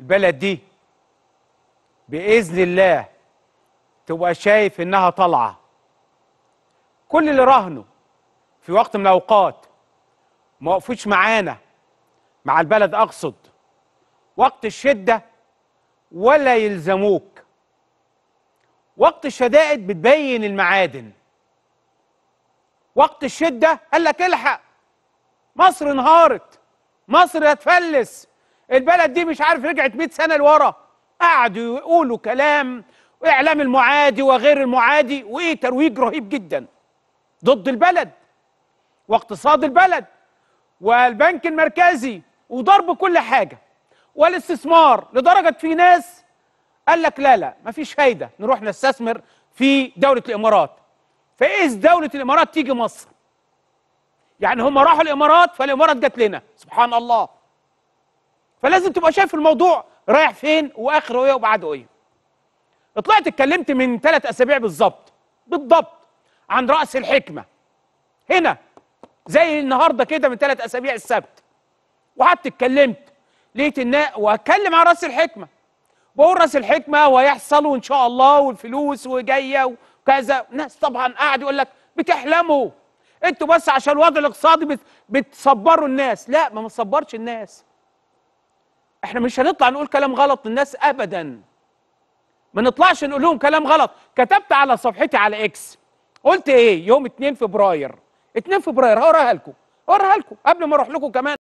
البلد دي باذن الله تبقى شايف انها طالعه كل اللي راهنوا في وقت من الاوقات ما وقفوش معانا مع البلد اقصد وقت الشده ولا يلزموك وقت الشدائد بتبين المعادن وقت الشده قال لك الحق مصر انهارت مصر هتفلس البلد دي مش عارف رجعت 100 سنه لورا قعدوا يقولوا كلام اعلام المعادي وغير المعادي وايه ترويج رهيب جدا ضد البلد واقتصاد البلد والبنك المركزي وضرب كل حاجه والاستثمار لدرجه في ناس قال لك لا لا مفيش فايده نروح نستثمر في دوله الامارات فاذ دوله الامارات تيجي مصر يعني هم راحوا الامارات فالامارات جت لنا سبحان الله فلازم تبقى شايف الموضوع رايح فين واخره ايه وبعده ايه طلعت اتكلمت من ثلاث اسابيع بالظبط بالضبط عن راس الحكمه هنا زي النهارده كده من ثلاث اسابيع السبت وقعدت اتكلمت لقيت ان واتكلم عن راس الحكمه بقول راس الحكمه وهيحصل وان شاء الله والفلوس وجايه وكذا ناس طبعا قاعد يقول لك بتحلموا انتوا بس عشان الوضع الاقتصادي بتصبروا الناس لا ما بتصبرش الناس احنا مش هنطلع نقول كلام غلط للناس ابدا ما نطلعش نقول لهم كلام غلط كتبت على صفحتي على اكس قلت ايه يوم 2 فبراير 2 فبراير هقراها لكم هقراها لكم قبل ما اروح لكم كمان